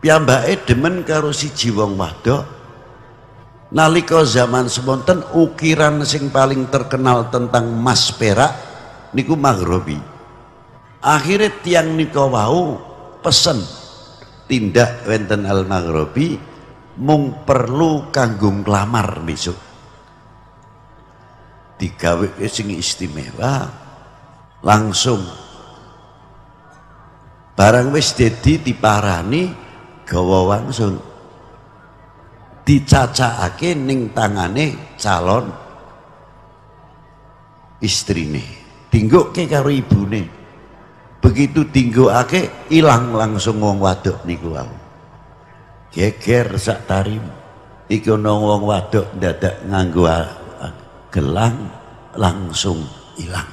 piyambake demen karo siji wong wadok nalika zaman semonten ukiran sing paling terkenal tentang emas perak niku Maghribi akhirnya tiang nika wau pesen tindak wenten al Maghribi mung perlu kanggung nglamar besok digawe sing istimewa langsung barang wis dadi diparani gawa wangsul ake ning tangane calon istrine dinggokke karo ibune begitu dinggokake ilang langsung wong wadok niku gua geger sak tarim iki ana wong wadok dadak nganggo gelang langsung ilang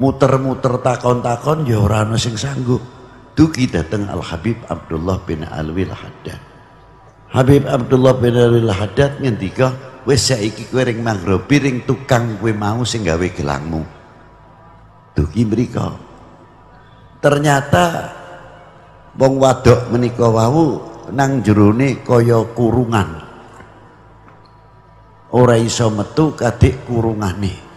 muter-muter takon-takon ya ora sing sanggup duki datang Al-Habib Abdullah bin Alwi Haddad. Habib Abdullah bin Alwi Haddad ngendika, "Wis saiki kowe ring mangrobi ring tukang kowe mau sing gawe gelangmu." Duki mriko. Ternyata wong wadok menika wau nang jerone kaya kurungan. Ora iso metu kadek kurungane.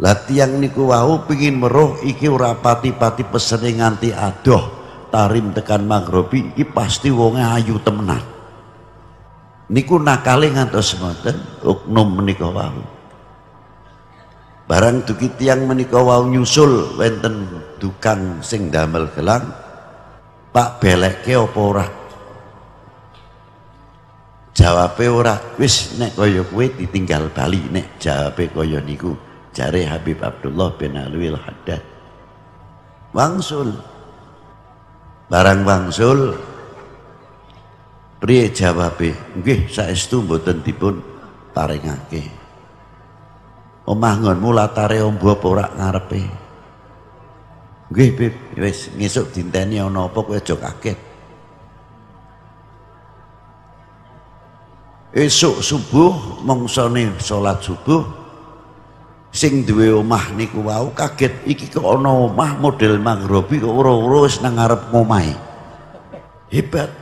Lah tiang niku wau pingin meruh iki ora pati-pati pesene nganti adoh tarim tekan mangrobi iki pasti wonge ayu temenan. Niku nakale ngantos mboten uknum menika wau. Barang dugi tiang menika wau nyusul wenten dukang sing damel gelang Pak beleke apa ora? Jawabe ora. Wis nek kaya kowe ditinggal bali nek jawabe kaya niku. Cari Habib Abdullah bin Alwi Haddad. Wangsul. Barang wangsul. Priye jawabe? Nggih saestu mboten dipun paringake. Omah nggonmu latare ombo bua porak ngarepe? Nggih, Bib. Wis ngesuk dinteni ana apa kowe aja kaget. esuk subuh mongsone salat subuh sing duwe omah niku wau kaget iki kok ana omah model mangrobi kok ora-ora wis nang ngarep omahe. Hebat.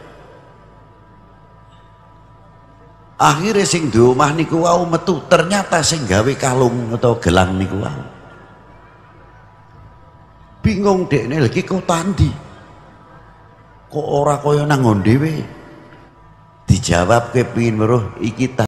Akhirnya sing duwe omah niku wau metu ternyata sing gawe kalung atau gelang niku wau. Bingung dekne lagi kok tandi. Kok ora kaya nang dhewe. Dijawab kepingin weruh iki